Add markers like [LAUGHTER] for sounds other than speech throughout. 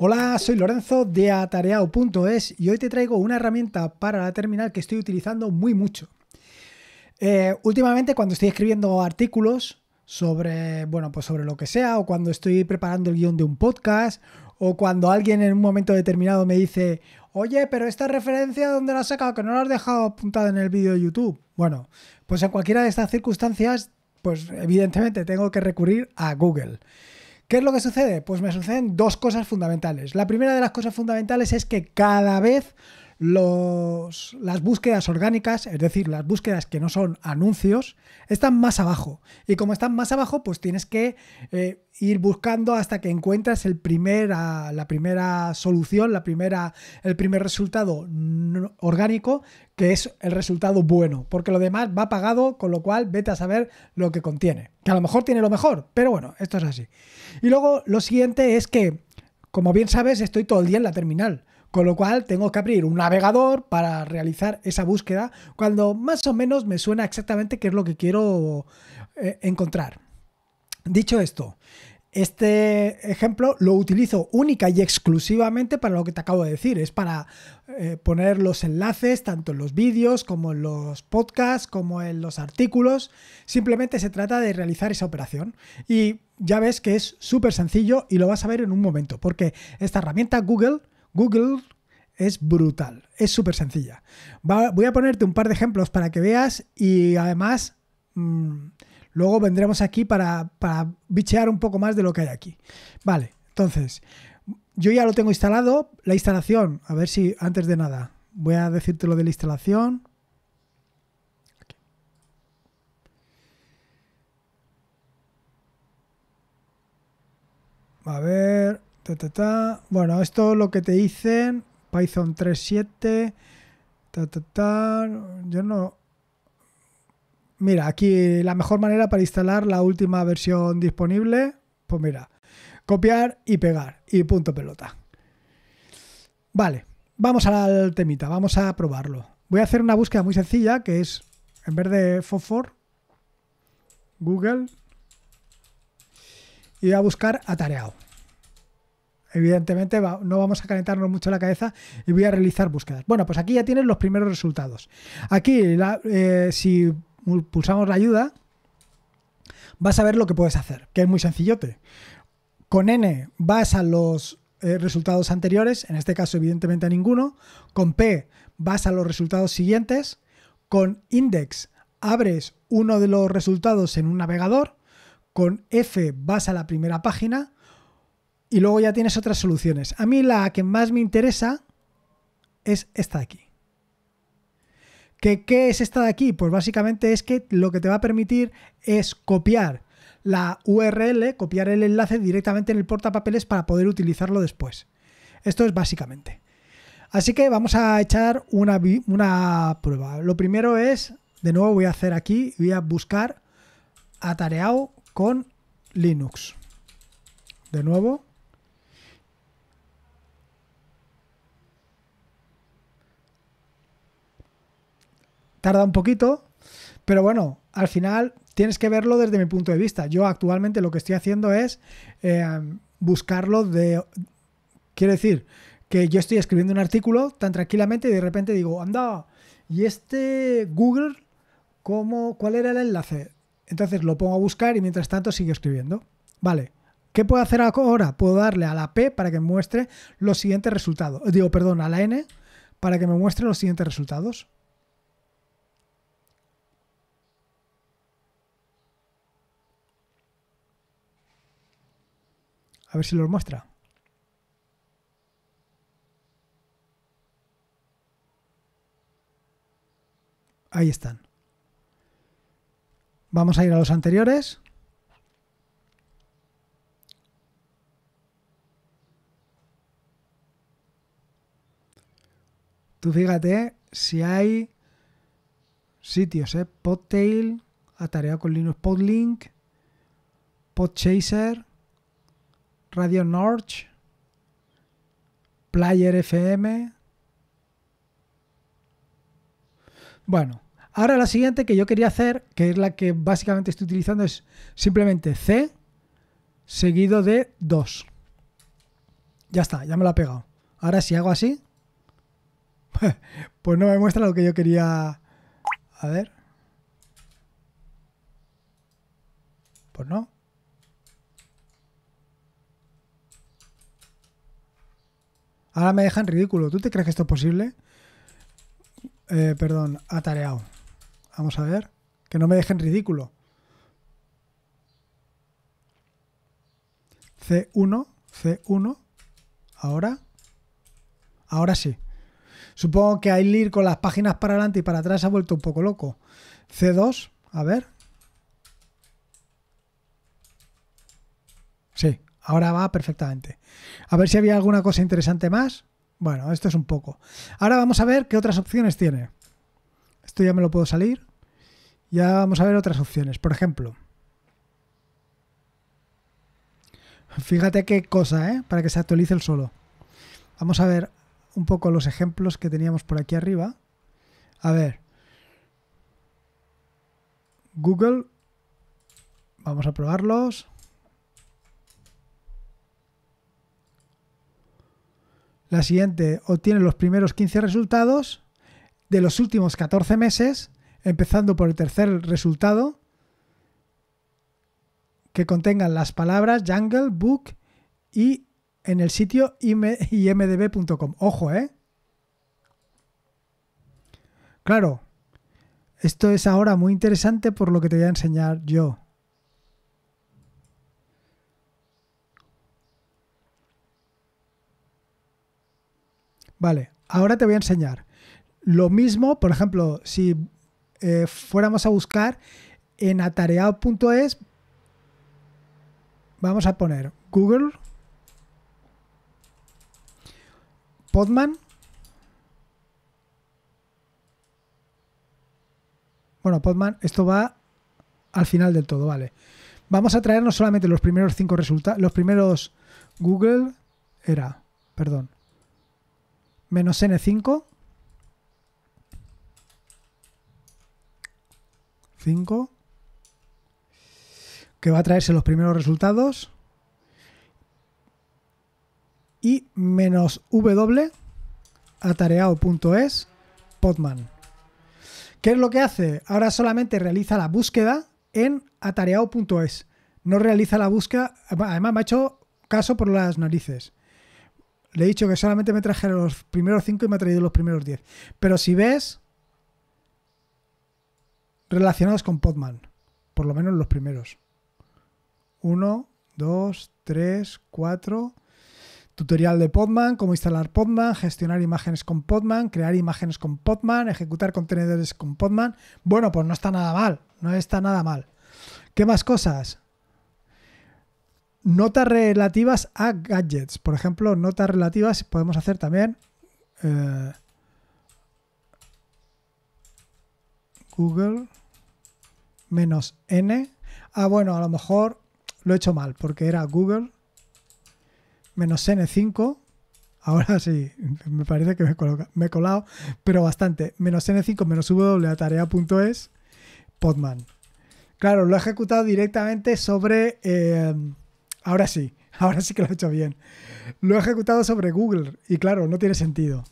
Hola, soy Lorenzo de atareado.es y hoy te traigo una herramienta para la terminal que estoy utilizando muy mucho. Eh, últimamente cuando estoy escribiendo artículos sobre, bueno, pues sobre lo que sea, o cuando estoy preparando el guión de un podcast, o cuando alguien en un momento determinado me dice, oye, pero esta referencia, ¿dónde la has sacado? Que no la has dejado apuntada en el vídeo de YouTube. Bueno, pues en cualquiera de estas circunstancias, pues evidentemente tengo que recurrir a Google. ¿Qué es lo que sucede? Pues me suceden dos cosas fundamentales. La primera de las cosas fundamentales es que cada vez las búsquedas orgánicas, es decir, las búsquedas que no son anuncios, están más abajo. Y como están más abajo, pues tienes que eh, ir buscando hasta que encuentras el ah, la primera solución, la primera, el primer resultado orgánico, que es el resultado bueno, porque lo demás va pagado, con lo cual vete a saber lo que contiene. Que a lo mejor tiene lo mejor, pero bueno, esto es así. Y luego lo siguiente es que, como bien sabes, estoy todo el día en la terminal. Con lo cual tengo que abrir un navegador para realizar esa búsqueda cuando más o menos me suena exactamente qué es lo que quiero eh, encontrar. Dicho esto, este ejemplo lo utilizo única y exclusivamente para lo que te acabo de decir. Es para eh, poner los enlaces tanto en los vídeos como en los podcasts, como en los artículos. Simplemente se trata de realizar esa operación. Y ya ves que es súper sencillo y lo vas a ver en un momento, porque esta herramienta Google Google es brutal, es súper sencilla. voy a ponerte un par de ejemplos para que veas y además mm, luego vendremos aquí para, para bichear un poco más de lo que hay aquí. Vale, entonces, yo ya lo tengo instalado, la instalación, a ver si antes de nada, voy a decirte lo de la instalación. A ver. Bueno, esto es lo que te dicen, Python 3.7, yo no... Mira, aquí la mejor manera para instalar la última versión disponible, pues mira, copiar y pegar y punto pelota. Vale, vamos al temita, vamos a probarlo. Voy a hacer una búsqueda muy sencilla que es, en vez de Fofor, Google, y a buscar atareado. Evidentemente no vamos a calentarnos mucho la cabeza y voy a realizar búsquedas. Bueno, pues aquí ya tienes los primeros resultados. Aquí, eh, si pulsamos la ayuda, vas a ver lo que puedes hacer, que es muy sencillote. Con N vas a los eh, resultados anteriores, en este caso evidentemente a ninguno. Con P vas a los resultados siguientes. Con index abres uno de los resultados en un navegador. Con F vas a la primera página y luego ya tienes otras soluciones. A mí la que más me interesa es esta de aquí. ¿Qué, es esta de aquí? Pues básicamente es que lo que te va a permitir es copiar la URL, copiar el enlace directamente en el portapapeles para poder utilizarlo después. Esto es básicamente. Así que vamos a echar una, una prueba. Lo primero es, de nuevo voy a hacer aquí, voy a buscar atareado con Linux. De nuevo, tarda un poquito, pero bueno, al final tienes que verlo desde mi punto de vista. Yo actualmente lo que estoy haciendo es eh, buscarlo de... Quiero decir, que yo estoy escribiendo un artículo tan tranquilamente y de repente digo, anda, ¿y este Google, cómo, cuál era el enlace? Entonces lo pongo a buscar y mientras tanto sigo escribiendo. Vale. ¿Qué puedo hacer ahora? Puedo darle a la P para que muestre los siguientes resultados. Digo, perdón, a la N para que me muestre los siguientes resultados. A ver si los muestra. Ahí están. Vamos a ir a los anteriores. Tú fíjate si hay sitios, ¿eh? Podtail, atareado con Linux Podlink, Podchaser. Radio Norge Player FM. Bueno, ahora la siguiente que yo quería hacer, que es la que básicamente estoy utilizando, es simplemente C seguido de 2. Ya está, ya me lo ha pegado. Ahora si hago así, [LAUGHS] pues no me muestra lo que yo quería... A ver. Pues no. Ahora me dejan ridículo. ¿Tú te crees que esto es posible? Eh, perdón, atareado. Vamos a ver. Que no me dejen ridículo. C1, C1. Ahora. Ahora sí. Supongo que ir con las páginas para adelante y para atrás ha vuelto un poco loco. C2, a ver. Sí. Ahora va perfectamente. A ver si había alguna cosa interesante más. Bueno, esto es un poco. Ahora vamos a ver qué otras opciones tiene. Esto ya me lo puedo salir. Ya vamos a ver otras opciones. Por ejemplo. Fíjate qué cosa, ¿eh? Para que se actualice el solo. Vamos a ver un poco los ejemplos que teníamos por aquí arriba. A ver. Google. Vamos a probarlos. la siguiente obtiene los primeros 15 resultados de los últimos 14 meses, empezando por el tercer resultado, que contengan las palabras jungle, book y en el sitio imdb.com. Ojo, ¿eh? Claro, esto es ahora muy interesante por lo que te voy a enseñar yo. Vale, ahora te voy a enseñar. Lo mismo, por ejemplo, si eh, fuéramos a buscar en atareado.es, vamos a poner Google, Podman, bueno, Podman, esto va al final del todo, vale. Vamos a traernos solamente los primeros cinco resultados, los primeros Google era, perdón, menos n5. 5. Que va a traerse los primeros resultados. Y menos w atareado.es podman. ¿Qué es lo que hace? Ahora solamente realiza la búsqueda en atareado.es. No realiza la búsqueda. Además, me ha hecho caso por las narices. Le he dicho que solamente me traje los primeros 5 y me ha traído los primeros 10. Pero si ves, relacionados con Podman, por lo menos los primeros. 1, 2, 3, 4. Tutorial de Podman, cómo instalar Podman, gestionar imágenes con Podman, crear imágenes con Podman, ejecutar contenedores con Podman. Bueno, pues no está nada mal, no está nada mal. ¿Qué más cosas? notas relativas a gadgets. Por ejemplo, notas relativas podemos hacer también eh, Google menos N. Ah, bueno, a lo mejor lo he hecho mal porque era Google menos N5. Ahora sí, me parece que me, he colado, pero bastante. Menos N5 menos W Podman. Claro, lo he ejecutado directamente sobre... Eh, Ahora sí, [LAUGHS] ahora sí que lo he hecho bien. Lo he ejecutado sobre Google y claro, no tiene sentido.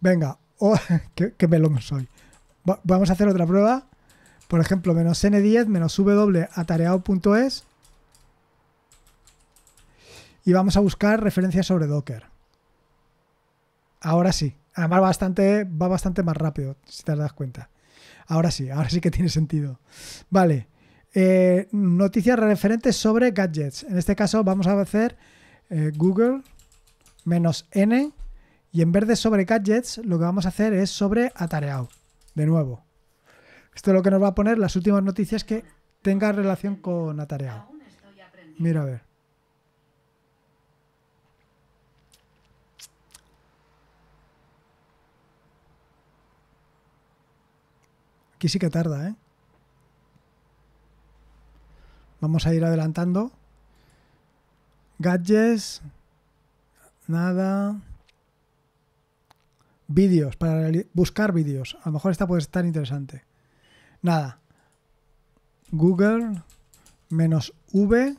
Venga, [LAUGHS] oh, qué, qué melón soy. vamos a hacer otra prueba. Por ejemplo, menos n10 menos w atareado.es y vamos a buscar referencias sobre Docker. Ahora sí. Además bastante, va bastante más rápido, si te das cuenta. Ahora sí, ahora sí que tiene sentido. Vale. Eh, noticias referentes sobre gadgets. En este caso vamos a hacer eh, Google menos N y en vez de sobre gadgets lo que vamos a hacer es sobre atareado. De nuevo. Esto es lo que nos va a poner las últimas noticias que tenga relación con atareado. Mira a ver. Aquí sí que tarda, ¿eh? Vamos a ir adelantando. Gadgets. Nada. Vídeos. Para buscar vídeos. A lo mejor esta puede estar interesante. Nada. Google menos V.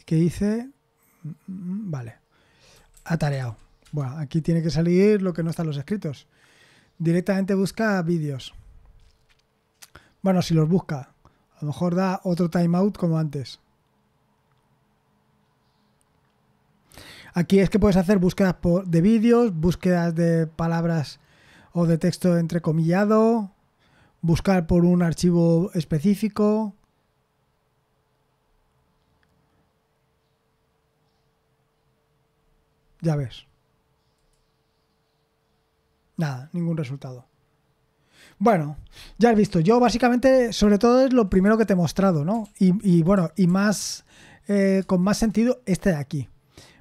¿Y qué hice? Mm, mm, vale. Atareado. Bueno, aquí tiene que salir lo que no están los escritos. Directamente busca vídeos. Bueno, si los busca, a lo mejor da otro timeout como antes. Aquí es que puedes hacer búsquedas de vídeos, búsquedas de palabras o de texto entrecomillado, buscar por un archivo específico. Ya ves. Nada, ningún resultado. Bueno, ya has visto, yo básicamente, sobre todo es lo primero que te he mostrado, ¿no? Y, bueno, y más, eh, con más sentido este de aquí.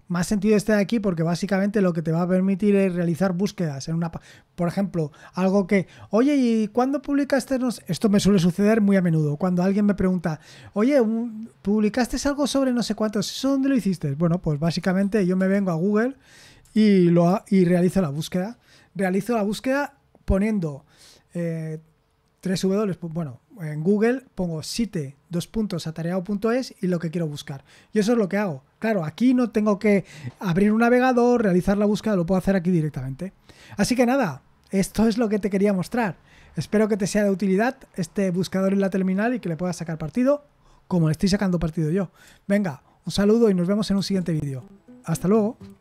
Más sentido este de aquí porque básicamente lo que te va a permitir es realizar búsquedas en una... Por ejemplo, algo que, oye, ¿y cuándo publicaste? Esto me suele suceder muy a menudo, cuando alguien me pregunta, oye, ¿publicaste algo sobre no sé cuántos? ¿Eso dónde lo hiciste? Bueno, pues básicamente yo me vengo a Google y, lo, y realizo la búsqueda. Realizo la búsqueda poniendo eh, 3W, pues, bueno, en Google pongo site y lo que quiero buscar. Y eso es lo que hago. Claro, aquí no tengo que abrir un navegador, realizar la búsqueda, lo puedo hacer aquí directamente. Así que nada, esto es lo que te quería mostrar. Espero que te sea de utilidad este buscador en la terminal y que le puedas sacar partido como le estoy sacando partido yo. Venga, un saludo y nos vemos en un siguiente vídeo. Hasta luego.